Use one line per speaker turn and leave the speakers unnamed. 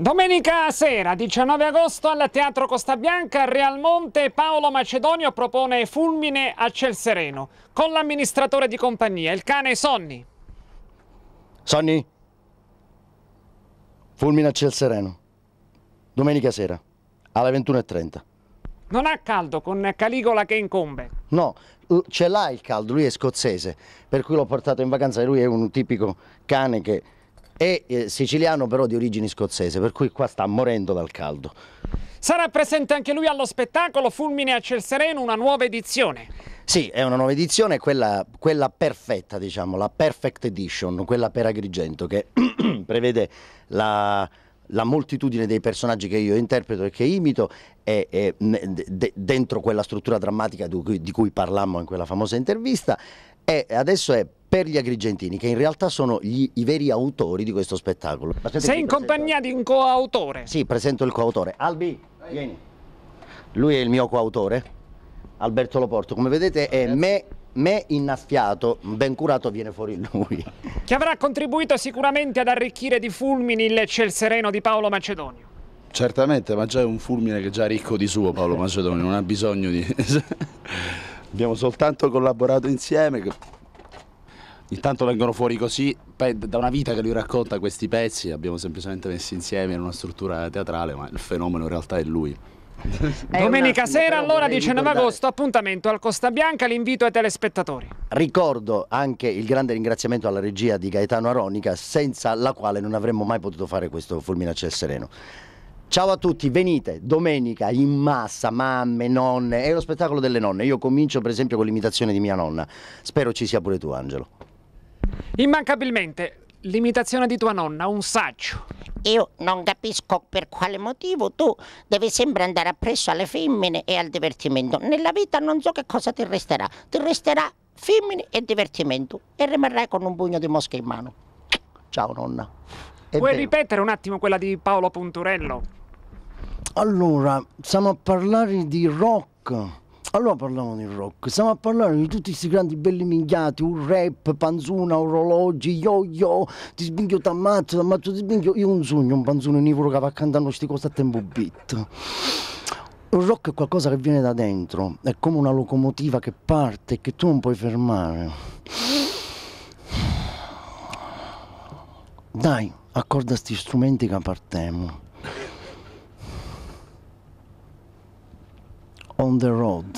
Domenica sera, 19 agosto, al Teatro Costa Bianca, Real Monte Paolo Macedonio propone Fulmine a Ciel Sereno con l'amministratore di compagnia, il cane Sonny.
Sonny, Fulmine a Ciel Sereno, domenica sera, alle 21.30.
Non ha caldo con Caligola che incombe?
No, ce l'ha il caldo, lui è scozzese, per cui l'ho portato in vacanza, e lui è un tipico cane che è eh, siciliano però di origini scozzese, per cui qua sta morendo dal caldo.
Sarà presente anche lui allo spettacolo Fulmine a Ciel Sereno, una nuova edizione.
Sì, è una nuova edizione, quella, quella, perfetta, diciamo, la perfect edition, quella per Agrigento, che prevede la, la, moltitudine dei personaggi che io interpreto e che imito e, e de, dentro quella struttura drammatica di cui, di cui parlammo in quella famosa intervista. E adesso è per gli agrigentini, che in realtà sono gli, i veri autori di questo spettacolo. Aspetta Sei in presenta.
compagnia di un coautore?
Sì, presento il coautore.
Albi, vieni.
Lui è il mio coautore, Alberto Loporto. Come vedete è me me innaffiato, ben curato viene fuori lui.
Che avrà contribuito sicuramente ad arricchire di fulmini il ciel sereno di Paolo Macedonio.
Certamente, ma già è un fulmine che è già ricco di suo Paolo Macedonio, non ha bisogno di... Abbiamo soltanto collaborato insieme. Intanto vengono fuori così, da una vita che lui racconta questi pezzi, abbiamo semplicemente messi insieme in una struttura teatrale, ma il fenomeno in realtà è lui.
È Domenica attimo, sera, allora 19 ricordare. agosto, appuntamento al Costa Bianca, l'invito ai telespettatori.
Ricordo anche il grande ringraziamento alla regia di Gaetano Aronica, senza la quale non avremmo mai potuto fare questo Fulmina Ciel Sereno. Ciao a tutti, venite domenica in massa, mamme, nonne, è lo spettacolo delle nonne. Io comincio per esempio con l'imitazione di mia nonna. Spero ci sia pure tu, Angelo.
Immancabilmente, l'imitazione di tua nonna, un saggio. Io non capisco per quale motivo tu devi sempre andare appresso alle femmine e al divertimento. Nella vita non so che cosa ti resterà. Ti resterà femmine e divertimento e rimarrai con un pugno di mosche in mano. Ciao nonna. È Vuoi vero. ripetere un attimo quella di Paolo Punturello?
Allora, stiamo a parlare di rock. Allora parliamo di rock, stiamo a parlare di tutti questi grandi belli minchiati, un rap, panzuna, orologi, yo-yo, ti sbinghio, ti ammazzo, ti ammazzo, ti sbinghio. Io non sogno un panzone nivoro che va cantando queste cose a tempo beat. Il rock è qualcosa che viene da dentro, è come una locomotiva che parte e che tu non puoi fermare. Dai, accorda sti strumenti che partemo. On the road.